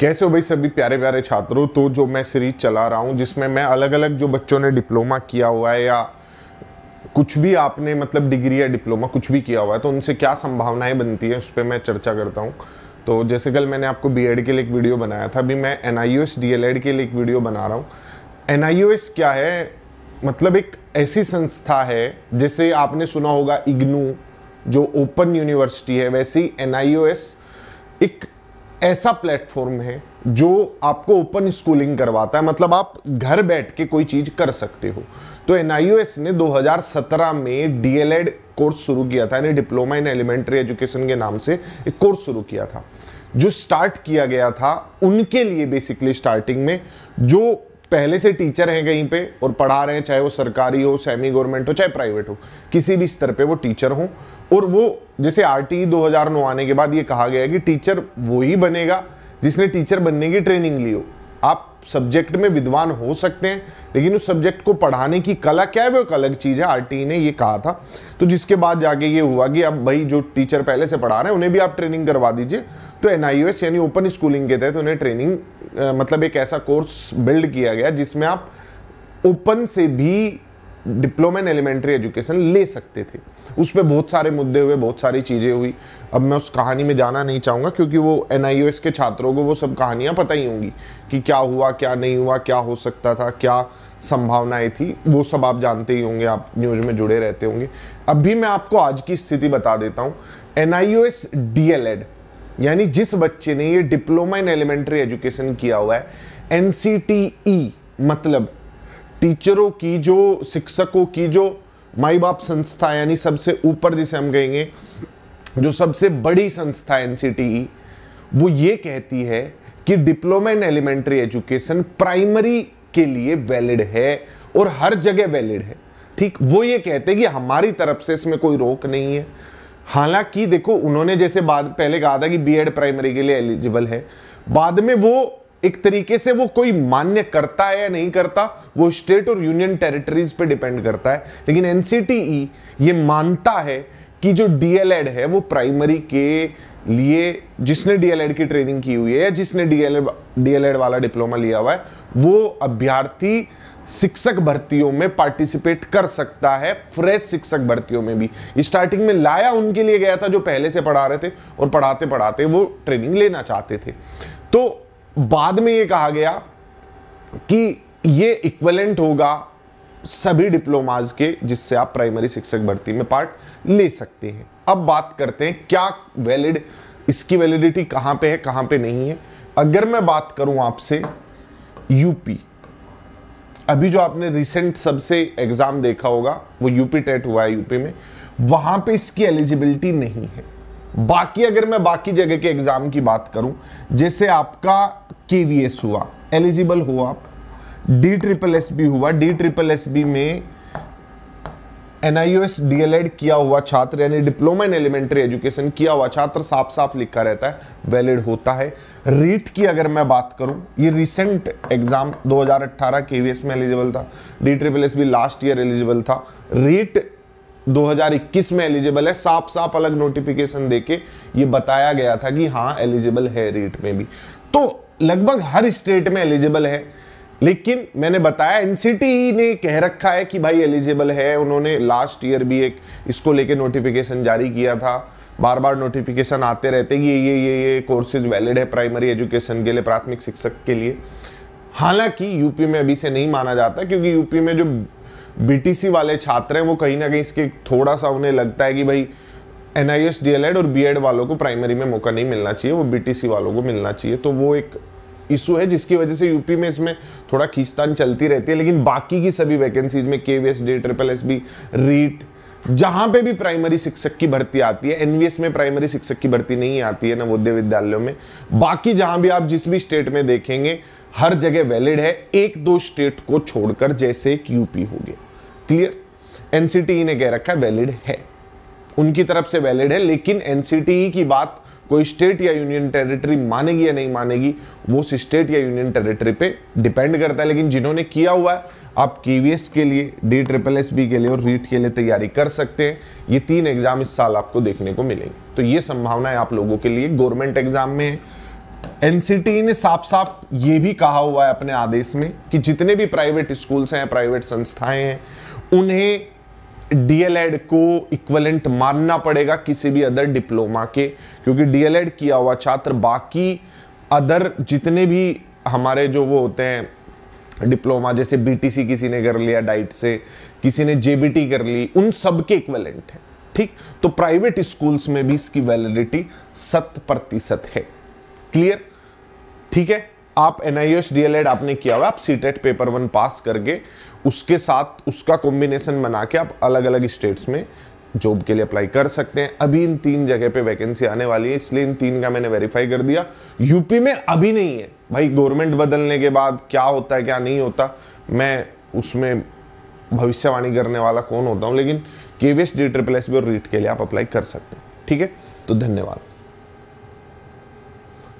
कैसे हो भाई सभी प्यारे प्यारे छात्रों तो जो मैं सीरीज चला रहा हूँ जिसमें मैं अलग अलग जो बच्चों ने डिप्लोमा किया हुआ है या कुछ भी आपने मतलब डिग्री या डिप्लोमा कुछ भी किया हुआ है तो उनसे क्या संभावनाएं बनती है उस पर मैं चर्चा करता हूँ तो जैसे कल मैंने आपको बी के लिए एक वीडियो बनाया था अभी मैं एन आई के लिए एक वीडियो बना रहा हूँ एन क्या है मतलब एक ऐसी संस्था है जैसे आपने सुना होगा इग्नू जो ओपन यूनिवर्सिटी है वैसे ही एन एक ऐसा प्लेटफॉर्म है जो आपको ओपन स्कूलिंग करवाता है मतलब आप घर बैठ के कोई चीज़ कर सकते हो तो एन ने 2017 में डीएलएड कोर्स शुरू किया था यानी डिप्लोमा इन एलिमेंट्री एजुकेशन के नाम से एक कोर्स शुरू किया था जो स्टार्ट किया गया था उनके लिए बेसिकली स्टार्टिंग में जो पहले से टीचर हैं कहीं पे और पढ़ा रहे हैं चाहे वो सरकारी हो सेमी गवर्नमेंट हो चाहे प्राइवेट हो किसी भी स्तर पे वो टीचर हो और वो जैसे आर e टी आने के बाद ये कहा गया है कि टीचर वो ही बनेगा जिसने टीचर बनने की ट्रेनिंग ली हो आप सब्जेक्ट में विद्वान हो सकते हैं लेकिन उस सब्जेक्ट को पढ़ाने की कला क्या है वो एक अलग चीज़ है आरटीई e ने ये कहा था तो जिसके बाद जाके ये हुआ कि अब भाई जो टीचर पहले से पढ़ा रहे हैं उन्हें भी आप ट्रेनिंग करवा दीजिए तो एन यानी ओपन स्कूलिंग के तहत उन्हें ट्रेनिंग मतलब एक ऐसा कोर्स बिल्ड किया गया जिसमें आप ओपन से भी डिप्लोमा इन एलिमेंट्री एजुकेशन ले सकते थे उस पर बहुत सारे मुद्दे हुए बहुत सारी चीज़ें हुई अब मैं उस कहानी में जाना नहीं चाहूँगा क्योंकि वो एन के छात्रों को वो सब कहानियाँ पता ही होंगी कि क्या हुआ क्या नहीं हुआ क्या हो सकता था क्या संभावनाएं थी वो सब आप जानते ही होंगे आप न्यूज़ में जुड़े रहते होंगे अब भी मैं आपको आज की स्थिति बता देता हूँ N I D El Ed यानी जिस बच्चे ने ये डिप्लोमा इन एलिमेंट्री एजुकेशन किया हुआ है एनसीटीई e, मतलब टीचरों की जो शिक्षकों की जो माई बाप संस्था यानी सबसे ऊपर जिसे हम कहेंगे जो सबसे बड़ी संस्था एन e, वो ये कहती है कि diploma in elementary education primary के लिए वैलिड है और हर जगह वैलिड है ठीक वो ये कहते हैं कि हमारी तरफ से इसमें कोई रोक नहीं है हालांकि देखो उन्होंने जैसे बाद पहले कहा था कि बीएड प्राइमरी के लिए एलिजिबल है बाद में वो एक तरीके से वो कोई मान्य करता है या नहीं करता वो स्टेट और यूनियन टेरिटरीज पे डिपेंड करता है लेकिन एनसीटीई ये मानता है कि जो डीएलएड है वो प्राइमरी के लिए जिसने डीएलएड की ट्रेनिंग की हुई है या जिसने डीएलएड डीएलएड वाला डिप्लोमा लिया हुआ है वो अभ्यर्थी शिक्षक भर्तियों में पार्टिसिपेट कर सकता है फ्रेश शिक्षक भर्तियों में भी स्टार्टिंग में लाया उनके लिए गया था जो पहले से पढ़ा रहे थे और पढ़ाते पढ़ाते वो ट्रेनिंग लेना चाहते थे तो बाद में ये कहा गया कि ये इक्वलेंट होगा सभी डिप्लोमाज के जिससे आप प्राइमरी शिक्षक भर्ती में पार्ट ले सकते हैं अब बात करते हैं क्या वैलिड इसकी वैलिडिटी कहां पे है कहां पे नहीं है अगर मैं बात करूं आपसे यूपी अभी जो आपने रिसेंट सबसे एग्जाम देखा होगा वो यूपी टेट हुआ है यूपी में वहां पे इसकी एलिजिबिलिटी नहीं है बाकी अगर मैं बाकी जगह के एग्ज़ाम की बात करूं जैसे आपका केवीएस हुआ एलिजिबल हो आप डी ट्रिपल एस बी हुआ डी ट्रिपल एस बी में NIO S D El Ed किया हुआ छात्र यानी डिप्लोमा इन एलिमेंट्री एजुकेशन किया हुआ छात्र साफ साफ लिखा रहता है वैलिड होता है रीट की अगर मैं बात करूं ये रिसेंट एग्जाम 2018 केवीएस में एलिजिबल था D triple S B last year eligible था रीट 2021 में एलिजिबल है साफ साफ अलग नोटिफिकेशन देके ये बताया गया था कि हाँ एलिजिबल है रेट में भी तो लगभग हर स्टेट में एलिजिबल है लेकिन मैंने बताया एनसीटी ने कह रखा है कि भाई एलिजिबल है उन्होंने लास्ट ईयर भी एक इसको लेके नोटिफिकेशन जारी किया था बार बार नोटिफिकेशन आते रहते कि ये ये ये ये कोर्सेज वैलिड है प्राइमरी एजुकेशन के लिए प्राथमिक शिक्षक के लिए हालांकि यूपी में अभी से नहीं माना जाता क्योंकि यूपी में जो बीटीसी वाले छात्र हैं वो कहीं ना कहीं इसके थोड़ा सा उन्हें लगता है कि भाई N I S D El Ed और बी एड वालों को प्राइमरी में मौका नहीं मिलना चाहिए वो बी टी सी वालों को मिलना चाहिए तो वो एक इशू है जिसकी वजह से यूपी में इसमें थोड़ा खींचतान चलती रहती है लेकिन बाकी की सभी वैकेंसीज में K V S D triple S B REET जहाँ पे भी प्राइमरी शिक्षक की भर्ती आती है एनवीएस में प्राइमरी शिक्षक की भर्ती नहीं आती है नवोदय विद्यालयों में बाकी जहाँ भी आप जिस भी स्टेट में देखेंगे हर जगह वैलिड है एक दो स्टेट को छोड़कर जैसे एक यूपी हो गया क्लियर एनसीटीई e ने कह रखा है वैलिड है उनकी तरफ से वैलिड है लेकिन एनसीटीई e की बात कोई स्टेट या यूनियन टेरिटरी मानेगी या नहीं मानेगी वो स्टेट या यूनियन टेरिटरी पे डिपेंड करता है लेकिन जिन्होंने किया हुआ है आप केवीएस के लिए डी ट्रिपल एस बी के लिए और रीट के लिए तैयारी कर सकते हैं ये तीन एग्जाम इस साल आपको देखने को मिलेंगे तो ये संभावनाएं आप लोगों के लिए गवर्नमेंट एग्जाम में है एनसीटी e ने साफ साफ ये भी कहा हुआ है अपने आदेश में कि जितने भी प्राइवेट स्कूल्स हैं प्राइवेट संस्थाएं हैं उन्हें डीएलएड को इक्वलेंट मानना पड़ेगा किसी भी अदर डिप्लोमा के क्योंकि डीएलएड किया हुआ छात्र बाकी अदर जितने भी हमारे जो वो होते हैं डिप्लोमा जैसे बीटीसी किसी ने कर लिया डाइट से किसी ने जेबीटी कर ली उन सब के इक्वलेंट है ठीक तो प्राइवेट स्कूल्स में भी इसकी वैलिडिटी सत प्रतिशत है क्लियर ठीक है आप एन आई एस डी आपने किया हुआ आप C TET paper one pass करके उसके साथ उसका कॉम्बिनेशन बना के आप अलग अलग स्टेट्स में जॉब के लिए अप्लाई कर सकते हैं अभी इन तीन जगह पे वैकेंसी आने वाली है इसलिए इन तीन का मैंने वेरीफाई कर दिया यूपी में अभी नहीं है भाई गवर्नमेंट बदलने के बाद क्या होता है क्या नहीं होता मैं उसमें भविष्यवाणी करने वाला कौन होता हूँ लेकिन KVS D triple S B और रीट के लिए आप अप्लाई कर सकते हैं ठीक है तो धन्यवाद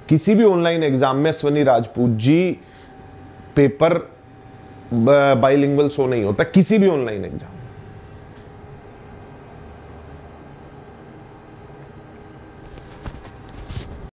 किसी भी ऑनलाइन एग्जाम में Ashwani Rajput ji paper bilingual show नहीं होता किसी भी ऑनलाइन एग्जाम